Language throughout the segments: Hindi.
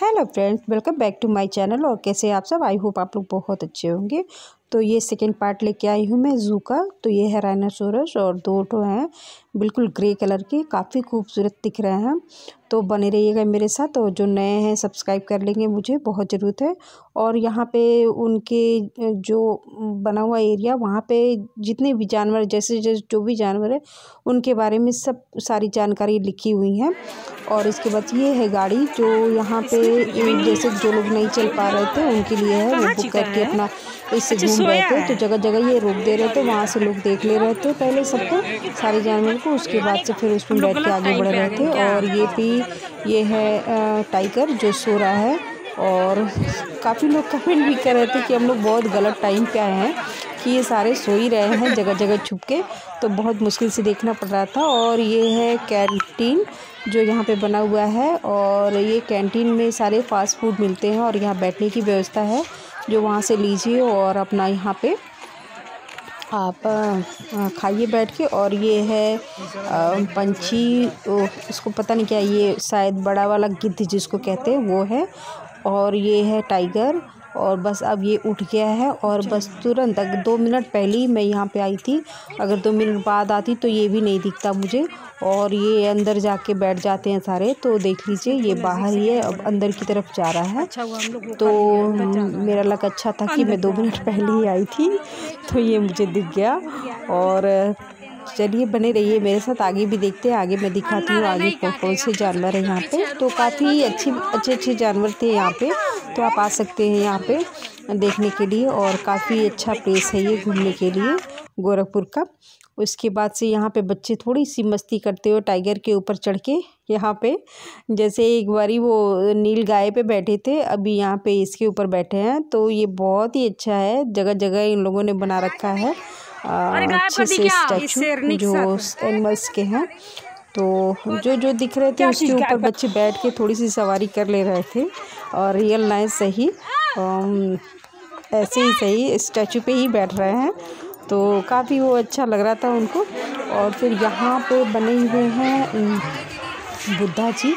hello friends welcome back to my channel और कैसे आप सब आई होप आप लोग बहुत अच्छे होंगे तो ये सेकेंड पार्ट लेके आई हूँ मैं जू का तो ये है राइनासोरस और दो टो तो हैं बिल्कुल ग्रे कलर के काफ़ी खूबसूरत दिख रहे हैं तो बने रहिएगा मेरे साथ और जो नए हैं सब्सक्राइब कर लेंगे मुझे बहुत ज़रूरत है और यहाँ पे उनके जो बना हुआ एरिया वहाँ पे जितने भी जानवर जैसे जैसे जो भी जानवर है उनके बारे में सब सारी जानकारी लिखी हुई है और इसके बाद ये है गाड़ी जो यहाँ पे जैसे जो लोग नहीं चल पा रहे थे उनके लिए है वो बुक करके अपना अच्छा, इससे घूम हम गए थे तो जगह जगह ये रोक दे रहे थे वहाँ से लोग देख ले रहे थे पहले सबको सारे जानवर को उसके बाद से फिर उसमें बैठ के आगे बढ़ रहे थे और ये भी ये है टाइगर जो सो रहा है और काफ़ी लोग कमेंट भी कर रहे थे कि हम लोग बहुत गलत टाइम पे आए हैं कि ये सारे सो ही रहे हैं जगह जगह छुप के तो बहुत मुश्किल से देखना पड़ रहा था और ये है कैंटीन जो यहाँ पे बना हुआ है और ये कैंटीन में सारे फास्ट फूड मिलते हैं और यहाँ बैठने की व्यवस्था है जो वहाँ से लीजिए और अपना यहाँ पे आप खाइए बैठ के और ये है पंछी इसको पता नहीं क्या ये शायद बड़ा वाला गिद्ध जिसको कहते हैं वो है और ये है टाइगर और बस अब ये उठ गया है और बस तुरंत अगर दो मिनट पहले ही मैं यहाँ पे आई थी अगर दो मिनट बाद आती तो ये भी नहीं दिखता मुझे और ये अंदर जाके बैठ जाते हैं सारे तो देख लीजिए ये बाहर ही है अब अंदर की तरफ जा रहा है अच्छा तो मेरा लक अच्छा था कि मैं दो मिनट पहले ही आई थी तो ये मुझे दिख गया और चलिए बने रहिए मेरे साथ आगे भी देखते हैं आगे मैं दिखाती हूँ आगे कौन कौन से जानवर हैं यहाँ पे तो काफ़ी अच्छी अच्छे अच्छे जानवर थे यहाँ पे तो आप आ सकते हैं यहाँ पे देखने के लिए और काफ़ी अच्छा प्लेस है ये घूमने के लिए गोरखपुर का उसके बाद से यहाँ पे बच्चे थोड़ी सी मस्ती करते हुए टाइगर के ऊपर चढ़ के यहाँ पे जैसे एक बारी वो नील गाय पे बैठे थे अभी यहाँ पे इसके ऊपर बैठे हैं तो ये बहुत ही अच्छा है जगह जगह इन लोगों ने बना रखा है अच्छे से स्टैचू जो एनिमल्स के हैं तो जो जो दिख रहे थे उसके ऊपर बच्चे बैठ के थोड़ी सी सवारी कर ले रहे थे और रियल लाइन सही ऐसे ही सही स्टैचू पे ही बैठ रहे हैं तो काफ़ी वो अच्छा लग रहा था उनको और फिर यहाँ पे बने हुए हैं बुद्धा जी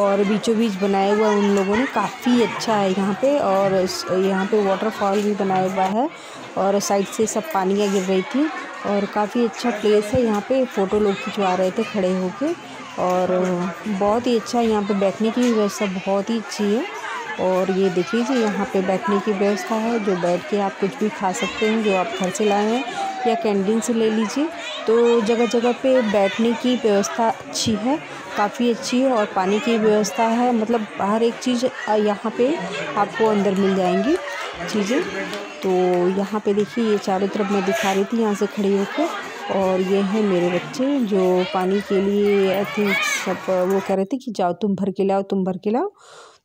और बीचों बीच बनाया हुआ उन लोगों ने काफ़ी अच्छा है यहाँ पे और यहाँ पे वाटरफॉल भी बनाया हुआ है और साइड से सब पानियाँ गिर रही थी और काफ़ी अच्छा प्लेस है यहाँ पे फ़ोटो लोग खिंचवा रहे थे खड़े होके और बहुत ही अच्छा यहाँ पे बैठने की व्यवस्था बहुत ही अच्छी है और ये देख लीजिए यहाँ पे बैठने की व्यवस्था है जो बैठ के आप कुछ भी खा सकते हैं जो आप घर से लाए हैं या कैंटीन से ले लीजिए तो जगह जगह पे बैठने की व्यवस्था अच्छी है काफ़ी अच्छी है और पानी की व्यवस्था है मतलब हर एक चीज़ यहाँ पे आपको अंदर मिल जाएंगी चीज़ें तो यहाँ पे देखिए ये चारों तरफ मैं दिखा रही थी यहाँ से खड़ी होकर और ये हैं मेरे बच्चे जो पानी के लिए आई थिंक सब वो कह रहे थे कि जाओ तुम भर के लाओ तुम भर के लाओ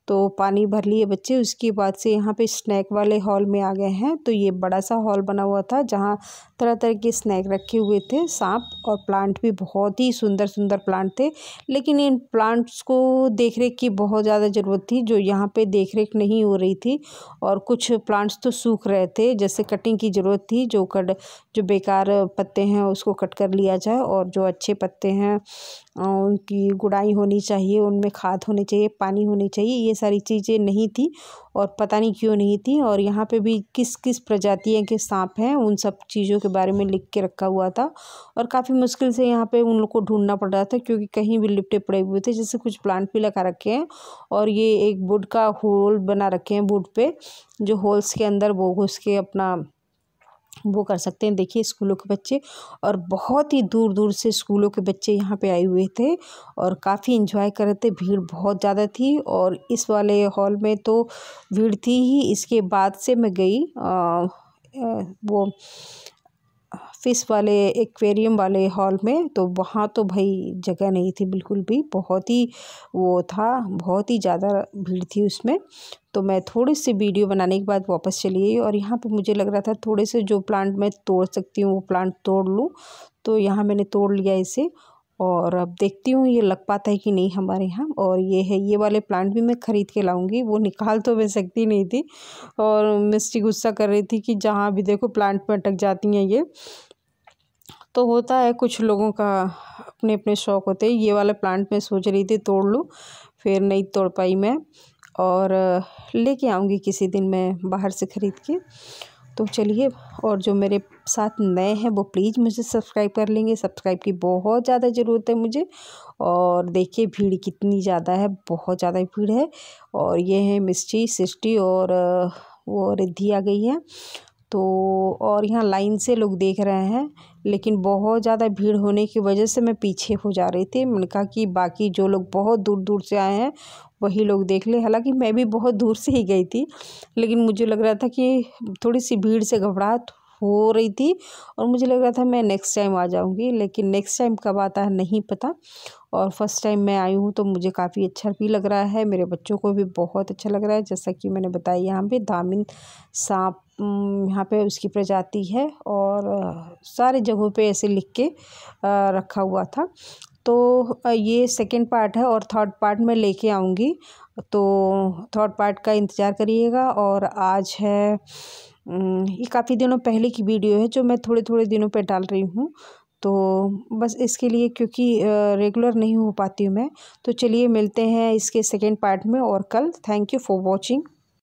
तो पानी भर लिए बच्चे उसके बाद से यहाँ पे स्नैक वाले हॉल में आ गए हैं तो ये बड़ा सा हॉल बना हुआ था जहाँ तरह तरह के स्नैक रखे हुए थे सांप और प्लांट भी बहुत ही सुंदर सुंदर प्लांट थे लेकिन इन प्लांट्स को देख रेख की बहुत ज़्यादा ज़रूरत थी जो यहाँ पे देख रेख नहीं हो रही थी और कुछ प्लांट्स तो सूख रहे थे जैसे कटिंग की ज़रूरत थी जो कट जो बेकार पत्ते हैं उसको कट कर लिया जाए और जो अच्छे पत्ते हैं उनकी गुड़ाई होनी चाहिए उनमें खाद होनी चाहिए पानी होनी चाहिए ये सारी चीज़ें नहीं थी और पता नहीं क्यों नहीं थी और यहाँ पे भी किस किस प्रजातियों के सांप हैं उन सब चीज़ों के बारे में लिख के रखा हुआ था और काफ़ी मुश्किल से यहाँ पे उन लोग को ढूंढना पड़ रहा था क्योंकि कहीं भी लिपटे पड़े हुए थे जैसे कुछ प्लांट भी लगा रखे हैं और ये एक बुड का होल बना रखे हैं बुड पर जो होल्स के अंदर वो घुस के अपना वो कर सकते हैं देखिए स्कूलों के बच्चे और बहुत ही दूर दूर से स्कूलों के बच्चे यहाँ पे आए हुए थे और काफ़ी इन्जॉय कर रहे थे भीड़ बहुत ज़्यादा थी और इस वाले हॉल में तो भीड़ थी ही इसके बाद से मैं गई वो फ़िश वाले एक्वेरियम वाले हॉल में तो वहाँ तो भाई जगह नहीं थी बिल्कुल भी बहुत ही वो था बहुत ही ज़्यादा भीड़ थी उसमें तो मैं थोड़ी सी वीडियो बनाने के बाद वापस चली गई और यहाँ पे मुझे लग रहा था थोड़े से जो प्लांट मैं तोड़ सकती हूँ वो प्लांट तोड़ लूँ तो यहाँ मैंने तोड़ लिया इसे और अब देखती हूँ ये लग पाता है कि नहीं हमारे यहाँ और ये है ये वाले प्लांट भी मैं ख़रीद के लाऊंगी वो निकाल तो मैं सकती नहीं थी और मिस्टी गुस्सा कर रही थी कि जहाँ भी देखो प्लांट में अटक जाती हैं ये तो होता है कुछ लोगों का अपने अपने शौक़ होते हैं ये वाला प्लांट मैं सोच रही थी तोड़ लूँ फिर नहीं तोड़ पाई मैं और लेके आऊँगी किसी दिन मैं बाहर से ख़रीद के तो चलिए और जो मेरे साथ नए हैं वो प्लीज़ मुझे सब्सक्राइब कर लेंगे सब्सक्राइब की बहुत ज़्यादा ज़रूरत है मुझे और देखिए भीड़ कितनी ज़्यादा है बहुत ज़्यादा भीड़ है और ये है मिस्टी सिस्टी और वो रिद्धि आ गई है तो और यहाँ लाइन से लोग देख रहे हैं लेकिन बहुत ज़्यादा भीड़ होने की वजह से मैं पीछे हो जा रही थी मैंने कहा कि बाकी जो लोग बहुत दूर दूर से आए हैं वही लोग देख ले हालांकि मैं भी बहुत दूर से ही गई थी लेकिन मुझे लग रहा था कि थोड़ी सी भीड़ से घबराहट हो रही थी और मुझे लग रहा था मैं नेक्स्ट टाइम आ जाऊंगी लेकिन नेक्स्ट टाइम कब आता है नहीं पता और फर्स्ट टाइम मैं आई हूँ तो मुझे काफ़ी अच्छा भी लग रहा है मेरे बच्चों को भी बहुत अच्छा लग रहा है जैसा कि मैंने बताया यहाँ पे दामिन सांप यहाँ पे उसकी प्रजाति है और सारे जगहों पे ऐसे लिख के रखा हुआ था तो ये सेकेंड पार्ट है और थर्ड पार्ट में लेके आऊँगी तो थर्ड पार्ट का इंतज़ार करिएगा और आज है ये काफ़ी दिनों पहले की वीडियो है जो मैं थोड़े थोड़े दिनों पे डाल रही हूँ तो बस इसके लिए क्योंकि रेगुलर नहीं हो पाती हूँ मैं तो चलिए मिलते हैं इसके सेकेंड पार्ट में और कल थैंक यू फॉर वॉचिंग